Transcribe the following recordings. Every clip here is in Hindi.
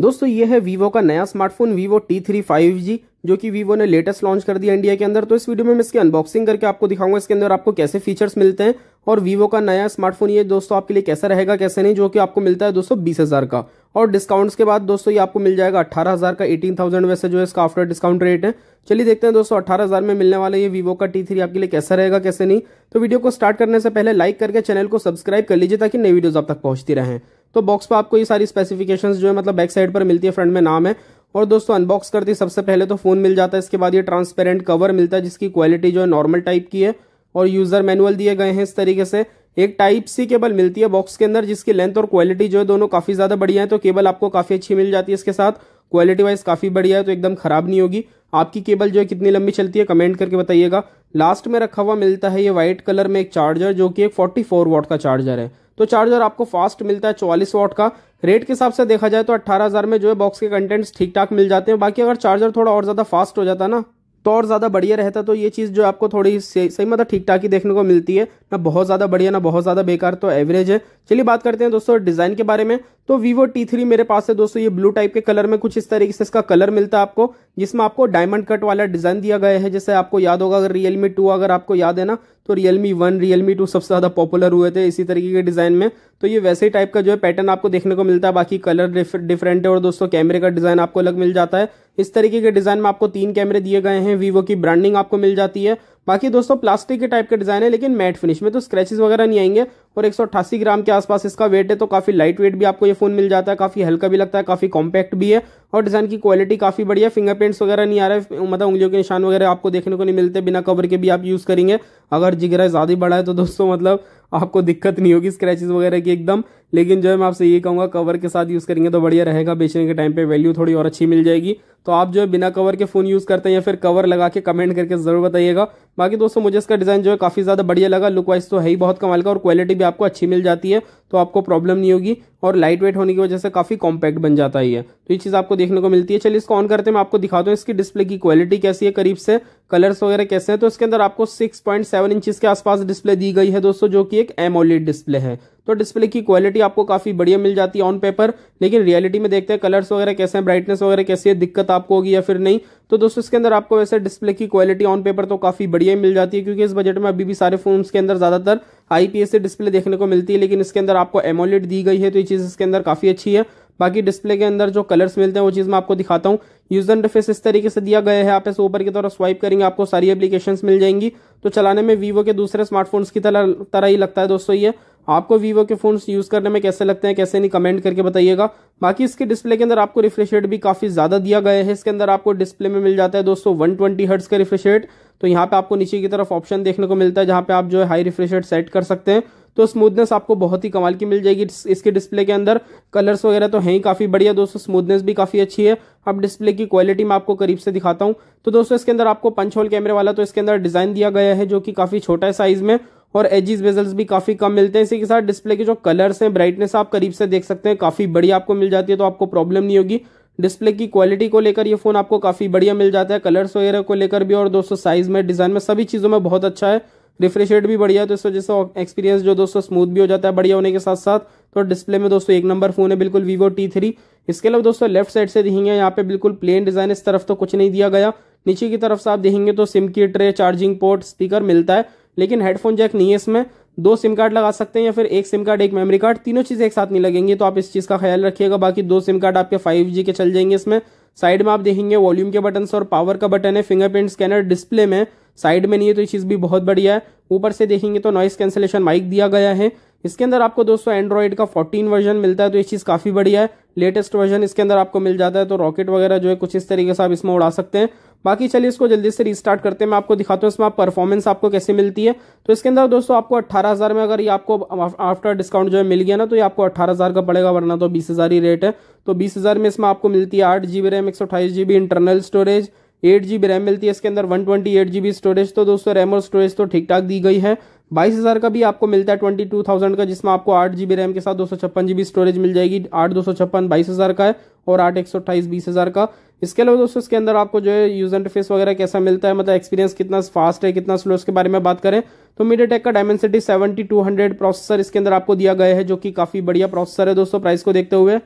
दोस्तों ये है वीवो का नया smartphone Vivo T three five G जो कि वीवो ने लेटेस्ट लॉन्च कर दिया इंडिया के अंदर तो इस वीडियो में मैं इसकी अनबॉक्सिंग करके आपको दिखाऊंगा इसके अंदर आपको कैसे फीचर्स मिलते हैं और वीवो का नया स्मार्टफोन ये दोस्तों आपके लिए कैसा रहेगा कैसे नहीं जो कि आपको मिलता है दोस्तों बीस हज़ार का और डिस्काउंट्स के बाद दोस्तों ये आपको मिल जाएगा अठारह हज़ार का एटीन थाउजेंड वैसे जो है इसका आफ्टर डिस्काउंट रेट है चलिए देखते हैं दोस्तों अठारह हज़ार में मिलने वाला ये वीवो का टी थ्री आपके लिए कैसा रहेगा कैसे नहीं तो वीडियो को स्टार्ट करने से पहले लाइक करके चैनल को सब्सक्राइब कर लीजिए ताकि नई वीडियोज़ आप तक पहुंचती रहें तो बॉक्स पर आपको ये सारी स्पेसिफिकेशंस जो है मतलब बैक साइड पर मिलती है फ्रंट में नाम है और दोस्तों अनबॉक्स करते हैं सबसे पहले तो फ़ोन मिल जाता है इसके बाद ये ट्रांसपेरेंट कवर मिलता है जिसकी क्वालिटी जो है नॉर्मल टाइप की है और यूज़र मैनुअल दिए गए हैं इस तरीके से एक टाइप सी केबल मिलती है बॉक्स के अंदर जिसकी लेंथ और क्वालिटी जो है दोनों काफ़ी ज़्यादा बढ़िया है तो केबल आपको काफ़ी अच्छी मिल जाती है इसके साथ क्वालिटी वाइज काफ़ी बढ़िया है तो एकदम ख़राब नहीं होगी आपकी केबल जो है कितनी लंबी चलती है कमेंट करके बताइएगा लास्ट में रखा हुआ मिलता है ये व्हाइट कलर में एक चार्जर जो कि एक 44 वॉट का चार्जर है तो चार्जर आपको फास्ट मिलता है चौवालीस वॉट का रेट के हिसाब से देखा जाए तो अट्ठारह हज़ार में जो है बॉक्स के कंटेंट्स ठीक ठाक मिल जाते हैं बाकी अगर चार्जर थोड़ा और ज़्यादा फास्ट हो जाता ना तो और ज़्यादा बढ़िया रहता तो ये चीज़ जो आपको थोड़ी सही, सही मतलब ठीक ठाक ही देखने को मिलती है ना बहुत ज़्यादा बढ़िया ना बहुत ज़्यादा बेकार तो एवरेज है चलिए बात करते हैं दोस्तों डिज़ाइन के बारे में तो वीवो टी थ्री मेरे पास है दोस्तों ये ब्लू टाइप के कलर में कुछ इस तरीके से इसका कलर मिलता है आपको जिसमें आपको डायमंड कट वाला डिज़ाइन दिया गया है जैसे आपको याद होगा अगर रियलमी टू अगर आपको याद है ना तो रियलमी वन रियलमी टू सबसे ज़्यादा पॉपुलर हुए थे इसी तरीके के डिज़ाइन में तो ये वैसे ही टाइप का जो है पैटर्न आपको देखने को मिलता है बाकी कलर डिफरेंट है और दोस्तों कैमरे का डिज़ाइन आपको अलग मिल जाता है इस तरीके के डिज़ाइन में आपको तीन कैमरे दिए गए हैं वीवो की ब्रांडिंग आपको मिल जाती है बाकी दोस्तों प्लास्टिक के टाइप का डिज़ाइन है लेकिन मैट फिनिश में तो स्क्रैचेस वगैरह नहीं आएंगे और एक ग्राम के आसपास इसका वेट है तो काफ़ी लाइट वेट भी आपको ये फ़ोन मिल जाता है काफ़ी हल्का भी लगता है काफ़ी कॉम्पैक्ट भी है और डिज़ाइन की क्वालिटी काफ़ी बढ़िया फिंगरप्रिंट्स वगैरह नहीं आ रहे मतलब उंगलियों के निशान वगैरह आपको देखने को नहीं मिलते बिना कवर के भी आप यूज़ करेंगे अगर जिगरा ज़्यादा बड़ा है तो दोस्तों मतलब आपको दिक्कत नहीं होगी स्क्रैचेस वगैरह की एकदम लेकिन जो है मैं आपसे ये कहूँगा कवर के साथ यूज़ करेंगे तो बढ़िया रहेगा बेचने के टाइम पे वैल्यू थोड़ी और अच्छी मिल जाएगी तो आप जो है बिना कवर के फ़ोन यूज़ करते हैं या फिर कवर लगा के कमेंट करके ज़रूर बताइएगा बाकी दोस्तों मुझे इसका डिज़ाइन जो है काफ़ी ज़्यादा बढ़िया लगा लुक वाइज तो है ही बहुत कमाल का और क्वालिटी भी आपको अच्छी मिल जाती है तो आपको प्रॉब्लम नहीं होगी और लाइट वेट होने की वजह से काफ़ी कॉम्पैक्ट बन जाता है तो ये चीज़ आपको देखने को मिलती है चलिए इसको ऑन करते हैं मैं आपको दिखाता हूँ इसकी डिस्प्ले की क्वालिटी कैसी है करीब से कलर्स वगैरह कैसे हैं तो इसके अंदर आपको 6.7 इंचेस के आसपास डिस्प्ले दी गई है दोस्तों जो कि एक एमोलिड डिस्प्ले है तो डिस्प्ले की क्वालिटी आपको काफी बढ़िया मिल जाती है ऑन पेपर लेकिन रियलिटी में देखते हैं कलर्स वगैरह कैसे हैं ब्राइटनेस वगैरह कैसी है दिक्कत आपको होगी या फिर नहीं तो दोस्तों इसके अंदर आपको वैसे डिस्प्ले की क्वालिटी ऑन पेपर तो काफी बढ़िया मिल जाती है क्योंकि इस बजट में अभी भी सारे फोन के अंदर ज्यादातर आईपीएस से डिस्प्ले देखने को मिलती है लेकिन इसके अंदर आपको एमोलेट दी गई है तो ये चीज इसके अंदर काफी अच्छी है बाकी डिस्प्ले के अंदर जो कलर्स मिलते हैं वो चीज़ मैं आपको दिखाता हूँ यूजर इंटरफेस इस तरीके से दिया गया है आप इस ऊपर की तरफ स्वाइप करेंगे आपको सारी एप्लीकेशंस मिल जाएंगी तो चलाने में वीवो के दूसरे स्मार्टफोन्स की तरह तरह ही लगता है दोस्तों ये आपको वीवो के फोन यूज़ करने में कैसे लगते हैं कैसे नहीं कमेंट करके बताइएगा बाकी इसके डिस्प्ले के अंदर आपको रिफ्रेश रेट भी काफ़ी ज़्यादा दिया गया है इसके अंदर आपको डिस्प्ले में मिल जाता है दोस्तों वन ट्वेंटी हर्ट्स का रिफ्रेश रेट तो यहाँ पे आपको नीचे की तरफ ऑप्शन देखने को मिलता है जहां पे आप जो है हाई रिफ्रेश रेट सेट कर सकते हैं तो स्मूथनेस आपको बहुत ही कमाल की मिल जाएगी इसके डिस्प्ले के अंदर कलर्स वगैरह तो है ही काफ़ी बढ़िया दोस्तों स्मूथनेस भी काफ़ी अच्छी है अब डिस्प्ले की क्वालिटी मैं आपको करीब से दिखाता हूँ तो दोस्तों इसके अंदर आपको पंच होल कैमरे वाला तो इसके अंदर डिज़ाइन दिया गया है जो कि काफ़ी छोटा है साइज़ में और एजिस बेजल्स भी काफी कम मिलते हैं इसी के साथ डिस्प्ले के जो कलर्स हैं ब्राइटनेस आप करीब से देख सकते हैं काफी बढ़िया आपको मिल जाती है तो आपको प्रॉब्लम नहीं होगी डिस्प्ले की क्वालिटी को लेकर ये फोन आपको काफी बढ़िया मिल जाता है कलर्स वगैरह को लेकर भी और दोस्तों साइज में डिजाइन में सभी चीजों में बहुत अच्छा है रिफ्रेश रेट भी बढ़िया है तो इस वजह से एक्सपीरियंस जो दोस्तों स्मूथ भी हो जाता है बढ़िया होने के साथ साथ तो डिस्प्ले में दोस्तों एक नंबर फोन है बिल्कुल वीवो टी थ्री इसके अलावा दोस्तों लेफ्ट साइड से देखेंगे यहाँ पे बिल्कुल प्लेन डिजाइन इस तरफ तो कुछ नहीं दिया गया नीचे की तरफ से आप देखेंगे तो सिम की ट्रे चार्जिंग पोर्ट स्पीकर मिलता है लेकिन हेडफोन जैक नहीं है इसमें दो सिम कार्ड लगा सकते हैं या फिर एक सिम कार्ड एक मेमोरी कार्ड तीनों चीज़ें एक साथ नहीं लगेंगी तो आप इस चीज़ का ख्याल रखिएगा बाकी दो सिम कार्ड आपके फाइव जी के चल जाएंगे इसमें साइड में आप देखेंगे वॉल्यूम के बटन और पावर का बटन है फिंगरप्रिंट स्कैनर डिस्प्ले में साइड में नहीं है तो ये चीज़ भी बहुत बढ़िया है ऊपर से देखेंगे तो नॉइस कैंसिलेशन माइक दिया गया है इसके अंदर आपको दोस्तों एंड्रॉइड का 14 वर्जन मिलता है तो ये चीज़ काफ़ी बढ़िया है लेटेस्ट वर्जन इसके अंदर आपको मिल जाता है तो रॉकेट वगैरह जो है कुछ इस तरीके से आप इसमें उड़ा सकते हैं बाकी चलिए इसको जल्दी से रिस्टार्ट करते हैं मैं आपको दिखाता हूँ इसमें आप परफॉर्मेंस आपको कैसे मिलती है तो इसके अंदर दोस्तों आपको 18000 में अगर ये आपको आफ्टर डिस्काउंट जो है मिल गया ना तो ये आपको 18000 का पड़ेगा वरना तो 20000 ही रेट है तो 20000 में इसमें आपको मिलती है आठ जी बी रैम एक सौ अठाईस G B internal storage eight G B RAM मिलती है इसके अंदर one twenty eight G B storage तो दोस्तों रैम और स्टोरेज तो ठीक ठाक दी गई है बाईस हज़ार का भी आपको मिलता है ट्वेंटी टू थाउजेंड का जिसमें आपको आठ जीबी रैम के साथ दो सौ छप्पन जीबी स्टोरेज मिल जाएगी आठ दो सौ छप्पन बाईस हज़ार का है और आठ एक सौ अट्ठाईस बीस हज़ार का इसके अलावा दोस्तों इसके अंदर आपको जो है यूज इंटरफेस वगैरह कैसा मिलता है मतलब एक्सपीरियंस कितना फास्ट है कितना स्लो इसके बारे में बात करें तो मीडिया टेक का Dimensity seventy two hundred processor इसके अंदर आपको दिया गया है जो कि काफ़ी बढ़िया प्रोसेसर है दोस्तों प्राइस को देखते हुए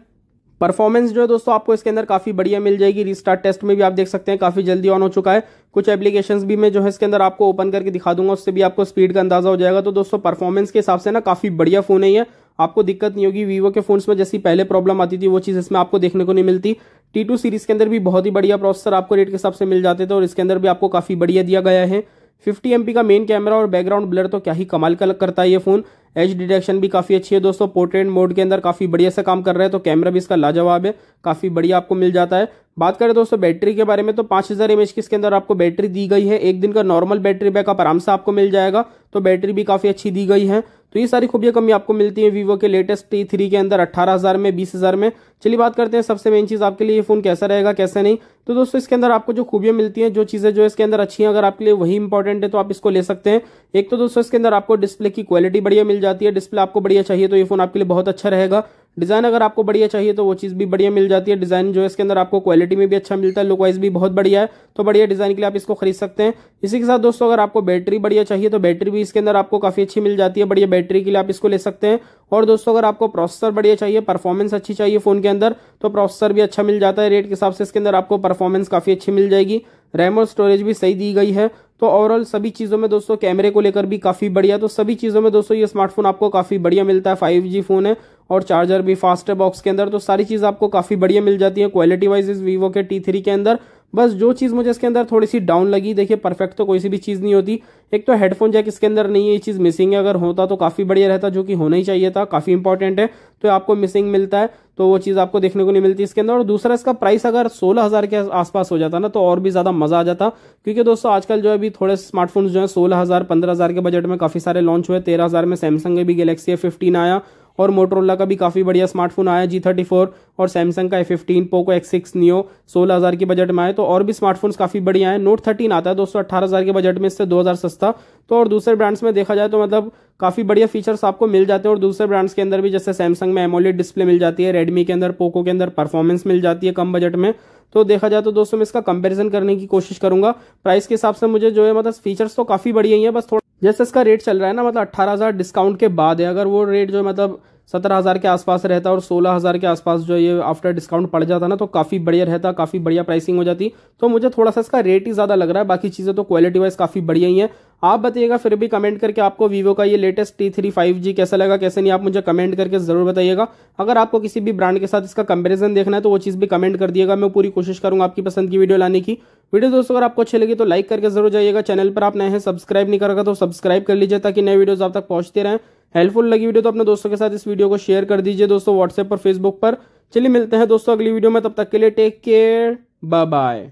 परफॉर्मेंस जो है दोस्तों आपको इसके अंदर काफ़ी बढ़िया मिल जाएगी रिस्टार्ट टेस्ट में भी आप देख सकते हैं काफ़ी जल्दी ऑन हो चुका है कुछ एप्लीकेशंस भी मैं जो है इसके अंदर आपको ओपन करके दिखा दूंगा उससे भी आपको स्पीड का अंदाजा हो जाएगा तो दोस्तों परफॉर्मेंस के हिसाब से ना काफ़ी बढ़िया फ़ोन है ये आपको दिक्कत नहीं होगी वीवो के फोन में जैसी पहले प्रॉब्लम आती थी वो चीज़ इसमें आपको देखने को नहीं मिलती टी सीरीज़ के अंदर भी बहुत ही बढ़िया प्रोसेसर आपको रेट के हिसाब से मिल जाते थे और इसके अंदर भी आपको काफ़ी बढ़िया दिया गया है फिफ्टी एम का मेन कैमरा और बैकग्राउंड ब्लर तो क्या ही कमाल का करता है ये फ़ोन एच डिटेक्शन भी काफ़ी अच्छी है दोस्तों पोर्ट्रेट मोड के अंदर काफ़ी बढ़िया से काम कर रहा है तो कैमरा भी इसका लाजवाब है काफ़ी बढ़िया आपको मिल जाता है बात करें दोस्तों बैटरी के बारे में तो पांच हज़ार एम की इसके अंदर आपको बैटरी दी गई है एक दिन का नॉर्मल बैटरी बैकअप आराम से आपको मिल जाएगा तो बैटरी भी काफ़ी अच्छी दी गई है तो ये सारी खूबियां कमी आपको मिलती है वीवो के लेटेस्ट टी थ्री के अंदर अट्ठारह हजार में बीस हजार में चलिए बात करते हैं सबसे मेन चीज़ आपके लिए ये फोन कैसा रहेगा कैसे नहीं तो दोस्तों इसके अंदर आपको जो खूबियां मिलती हैं जो चीज़ें जो इसके अंदर अच्छी हैं अगर आपके लिए वही इंपॉर्टेंट है तो आप इसको ले सकते हैं एक तो दोस्तों इसके अंदर आपको डिस्प्ले की क्वालिटी बढ़िया मिल जाती है डिस्प्ले आपको बढ़िया चाहिए तो ये फोन आपके लिए बहुत अच्छा रहेगा डिज़ाइन अगर आपको बढ़िया चाहिए तो वो चीज़ भी बढ़िया मिल जाती है डिज़ाइन जो है इसके अंदर आपको क्वालिटी में भी अच्छा मिलता है लुक वाइज भी बहुत बढ़िया है तो बढ़िया डिज़ाइन के लिए आप इसको खरीद सकते हैं इसी के साथ दोस्तों अगर आपको बैटरी बढ़िया चाहिए तो बैटरी भी इसके अंदर आपको काफ़ी अच्छी मिल जाती है बढ़िया बैटरी के लिए आप इसको ले सकते हैं और दोस्तों अगर आपको प्रोसेसर बढ़िया चाहिए परफॉर्मेंस अच्छी चाहिए फ़ोन के अंदर तो प्रोसेसर भी अच्छा मिल जाता है रेट के हिसाब से इसके अंदर आपको परफॉर्मेंस काफ़ी अच्छी मिल जाएगी रैम और स्टोरेज भी सही दी गई है तो ओवरऑल सभी चीज़ों में दोस्तों कैमरे को लेकर भी काफ़ी बढ़िया तो सभी चीज़ों में दोस्तों ये स्मार्टफोन आपको काफ़ी बढ़िया मिलता है फाइव फोन है और चार्जर भी है बॉक्स के अंदर तो सारी चीज़ आपको काफ़ी बढ़िया मिल जाती है क्वालिटी वाइज इस वीवो के टी थ्री के अंदर बस जो चीज़ मुझे इसके अंदर थोड़ी सी डाउन लगी देखिए परफेक्ट तो कोई सी भी चीज़ नहीं होती एक तो हेडफोन जैक इसके अंदर नहीं है ये चीज़ मिसिंग है अगर होता तो काफ़ी बढ़िया रहता जो कि होना ही चाहिए था काफ़ी इंपॉर्टेंट है तो आपको मिसिंग मिलता है तो वो चीज़ आपको देखने को नहीं मिलती इसके अंदर और दूसरा इसका प्राइस अगर सोलह हज़ार के आसपास हो जाता ना तो और भी ज़्यादा मज़ा आ जाता क्योंकि दोस्तों आजकल जो है अभी थोड़े स्मार्टफोन जो है सोलह हज़ार पंद्रह हज़ार के बजट में काफ़ी सारे लॉन्च हुए तेरह हज़ार में सैमसंग भी गैलेक्सी ए फिफ्टीन आया और मोटरोला का भी काफ़ी बढ़िया स्मार्टफोन आया जी थर्टी फोर और सैमसंग का A fifteen Poco X six Neo सोलह हज़ार के बजट में आए तो और भी स्मार्टफोन्स काफ़ी बढ़िया हैं नोट थर्टीन आता है दोस्तों अट्ठारह हज़ार के बजट में इससे दो हज़ार सस्ता तो और दूसरे ब्रांड्स में देखा जाए तो मतलब काफ़ी बढ़िया फीचर्स आपको मिल जाते हैं और दूसरे ब्रांड्स के अंदर भी जैसे सैमसंग में एमोलेड डिस्प्ले मिल जाती है रेडमी के अंदर पोको के अंदर परफॉर्मेंस मिल जाती है कम बजट में तो देखा जाए तो दोस्तों मैं इसका कंपैरिजन करने की कोशिश करूंगा प्राइस के हिसाब से मुझे जो है मतलब फीचर्स तो काफ़ी बढ़िया ही है बस थोड़ा जैसे इसका रेट चल रहा है ना मतलब अट्ठारह हज़ार डिस्काउंट के बाद है अगर वो रेट जो मतलब सत्रह हज़ार के आसपास रहता और सोलह हज़ार के आसपास जो ये आफ्टर डिस्काउंट पड़ जाता ना तो काफ़ी बढ़िया रहता काफ़ी बढ़िया प्राइसिंग हो जाती तो मुझे थोड़ा सा इसका रेट ही ज़्यादा लग रहा है बाकी चीज़ें तो क्वालिटी वाइज काफ़ी बढ़िया ही है आप बताइएगा फिर भी कमेंट करके आपको वीवो का ये latest T three five G कैसा लगा कैसे नहीं आप मुझे कमेंट करके ज़रूर बताइएगा अगर आपको किसी भी ब्रांड के साथ इसका कंपेरिजन देखना है तो वो चीज़ भी कमेंट कर दिएगा मैं पूरी कोशिश करूँगा आपकी पसंद की वीडियो लाने की वीडियो दोस्तों अगर आपको अच्छी लगी तो लाइक करके जरूर जाइएगा चैनल पर आप नए हैं सब्सक्राइब नहीं करेगा तो सब्सक्राइब कर लीजिए ताकि नए वीडियोज़ आप तक पहुँचते रहें हेल्पफुल लगी वीडियो तो अपने दोस्तों के साथ इस वीडियो को शेयर कर दीजिए दोस्तों व्हाट्सएप पर फेसबुक पर चलिए मिलते हैं दोस्तों अगली वीडियो में तब तक के लिए टेक केयर बाय बाय